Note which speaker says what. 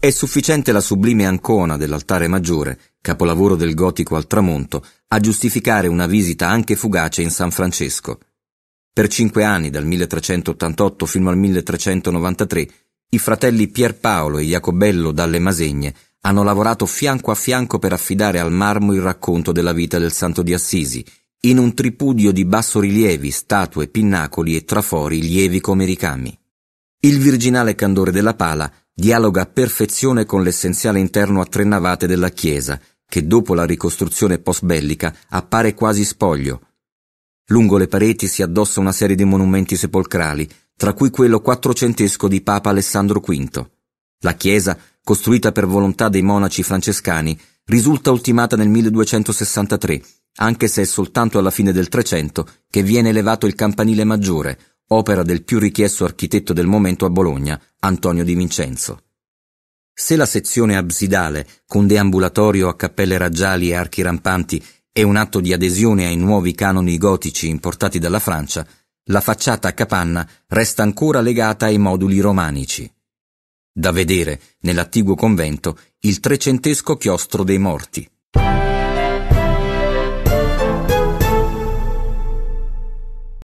Speaker 1: È sufficiente la sublime ancona dell'altare maggiore, capolavoro del gotico al tramonto, a giustificare una visita anche fugace in San Francesco. Per cinque anni, dal 1388 fino al 1393, i fratelli Pierpaolo e Jacobello dalle Masegne hanno lavorato fianco a fianco per affidare al marmo il racconto della vita del santo di Assisi, in un tripudio di bassorilievi, statue, pinnacoli e trafori lievi come ricami. Il virginale candore della pala dialoga a perfezione con l'essenziale interno a tre navate della chiesa, che dopo la ricostruzione post-bellica appare quasi spoglio. Lungo le pareti si addossa una serie di monumenti sepolcrali, tra cui quello quattrocentesco di Papa Alessandro V. La chiesa, costruita per volontà dei monaci francescani, risulta ultimata nel 1263, anche se è soltanto alla fine del Trecento che viene elevato il campanile maggiore, opera del più richiesto architetto del momento a Bologna, Antonio Di Vincenzo. Se la sezione absidale, con deambulatorio a cappelle raggiali e archi rampanti, è un atto di adesione ai nuovi canoni gotici importati dalla Francia, la facciata a capanna resta ancora legata ai moduli romanici. Da vedere, nell'attiguo convento, il trecentesco chiostro dei morti.